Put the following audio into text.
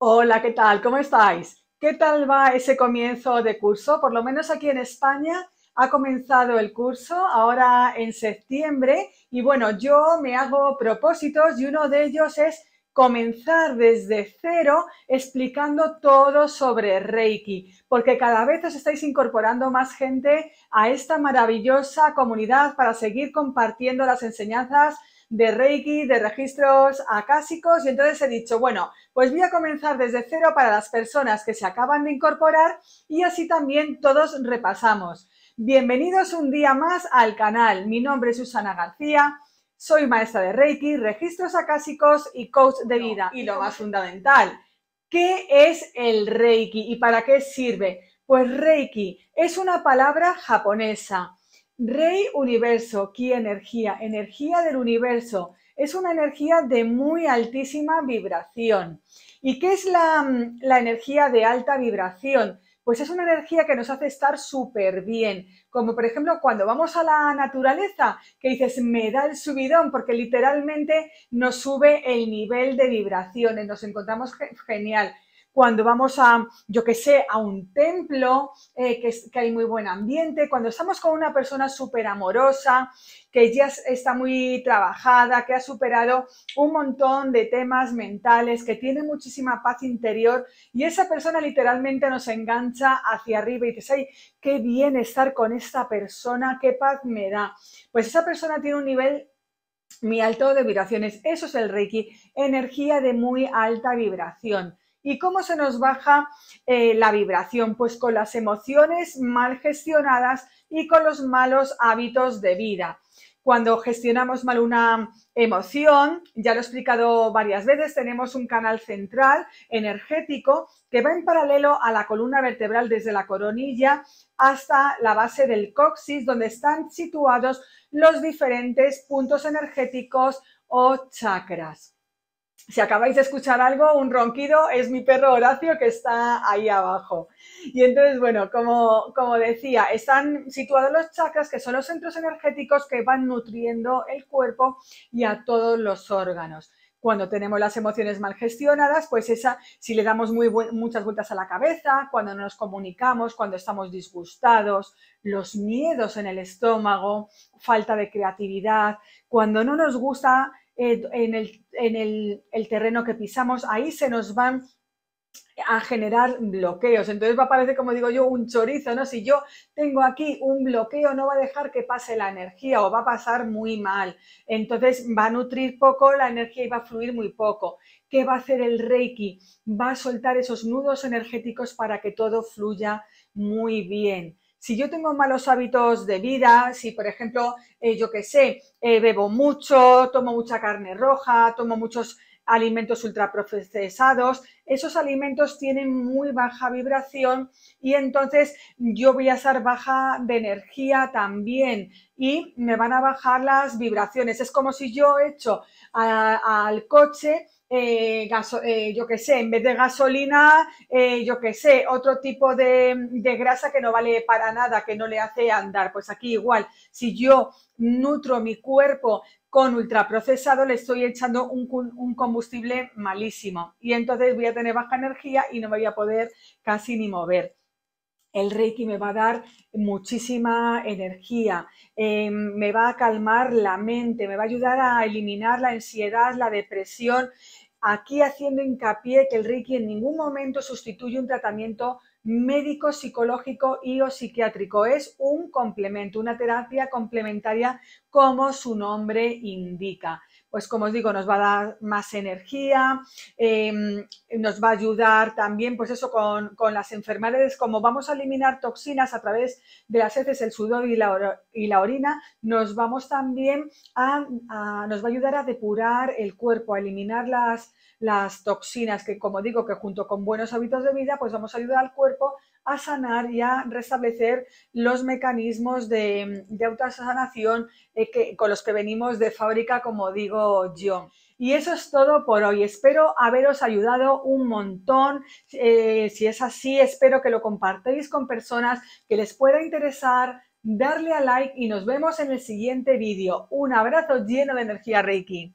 Hola, ¿qué tal? ¿Cómo estáis? ¿Qué tal va ese comienzo de curso? Por lo menos aquí en España ha comenzado el curso ahora en septiembre y bueno, yo me hago propósitos y uno de ellos es comenzar desde cero explicando todo sobre Reiki, porque cada vez os estáis incorporando más gente a esta maravillosa comunidad para seguir compartiendo las enseñanzas de Reiki, de registros acásicos y entonces he dicho, bueno, pues voy a comenzar desde cero para las personas que se acaban de incorporar y así también todos repasamos. Bienvenidos un día más al canal. Mi nombre es Susana García. Soy maestra de Reiki, registros acásicos y coach de vida. Y lo más fundamental, ¿qué es el Reiki y para qué sirve? Pues Reiki es una palabra japonesa Rey Universo, ¿qué Energía, energía del universo, es una energía de muy altísima vibración. ¿Y qué es la, mm, la energía de alta vibración? Pues es una energía que nos hace estar súper bien. Como por ejemplo cuando vamos a la naturaleza, que dices, me da el subidón, porque literalmente nos sube el nivel de vibraciones, nos encontramos genial cuando vamos a, yo que sé, a un templo, eh, que, hay muy buen ambiente, cuando estamos con una persona súper amorosa, que ya está muy trabajada, que ha superado un montón de temas mentales, que tiene muchísima paz interior y esa persona literalmente nos engancha hacia arriba y dices, ay, qué bien estar con esta persona, qué paz me da. Pues esa persona tiene un nivel muy alto de vibraciones. Eso es el Reiki, energía de muy alta vibración. ¿Y cómo se nos baja eh, la vibración? Pues con las emociones mal gestionadas y con los malos hábitos de vida. Cuando gestionamos mal una emoción, ya lo he explicado varias veces, tenemos un canal central energético que va en paralelo a la columna vertebral desde la coronilla hasta la base del coxis, donde están situados los diferentes puntos energéticos o chakras. Si acabáis de escuchar algo, un ronquido, es mi perro Horacio que está ahí abajo. Y entonces, bueno, como, decía, están situados los chakras, que son los centros energéticos que van nutriendo el cuerpo y a todos los órganos cuando tenemos las emociones mal gestionadas, pues esa, si le damos muy, muchas vueltas a la cabeza, cuando no nos comunicamos, cuando estamos disgustados, los miedos en el estómago, falta de creatividad, cuando no nos gusta eh, en, el, el terreno que pisamos, ahí se nos van a generar bloqueos. Entonces va a parecer, como digo yo, un chorizo, ¿no? Si yo tengo aquí un bloqueo, no va a dejar que pase la energía o va a pasar muy mal. Entonces va a nutrir poco la energía y va a fluir muy poco. ¿Qué va a hacer el Reiki? Va a soltar esos nudos energéticos para que todo fluya muy bien si yo tengo malos hábitos de vida, si por ejemplo, eh, yo qué sé, eh, bebo mucho, tomo mucha carne roja, tomo muchos alimentos ultraprocesados, esos alimentos tienen muy baja vibración y entonces yo voy a estar baja de energía también y me van a bajar las vibraciones. Es como si yo hecho al coche eh, eh, yo qué sé, en vez de gasolina, eh, yo qué sé, otro tipo de, grasa que no vale para nada, que no le hace andar. Pues aquí igual, si yo nutro mi cuerpo con ultraprocesado, le estoy echando un, un combustible malísimo. Y entonces voy a tener baja energía y no me voy a poder casi ni mover. El Reiki me va a dar muchísima energía, em, me va a calmar la mente, me va a ayudar a eliminar la ansiedad, la depresión. Aquí haciendo hincapié que el Reiki en ningún momento sustituye un tratamiento médico, psicológico y o psiquiátrico. Es un complemento, una terapia complementaria como su nombre indica pues como os digo, nos va a dar más energía, em, nos va a ayudar también, pues eso, con, las enfermedades, como vamos a eliminar toxinas a través de las heces, el sudor y la, y la orina, nos vamos también a, nos va a ayudar a depurar el cuerpo, a eliminar las, las toxinas que, como digo, que junto con buenos hábitos de vida, pues vamos a ayudar al cuerpo a sanar y a restablecer los mecanismos de, de autosanación eh, que, con los que venimos de fábrica, como digo yo. Y eso es todo por hoy. Espero haberos ayudado un montón. Eh, si es así, espero que lo compartáis con personas que les pueda interesar. Darle a like y nos vemos en el siguiente vídeo. Un abrazo lleno de energía Reiki.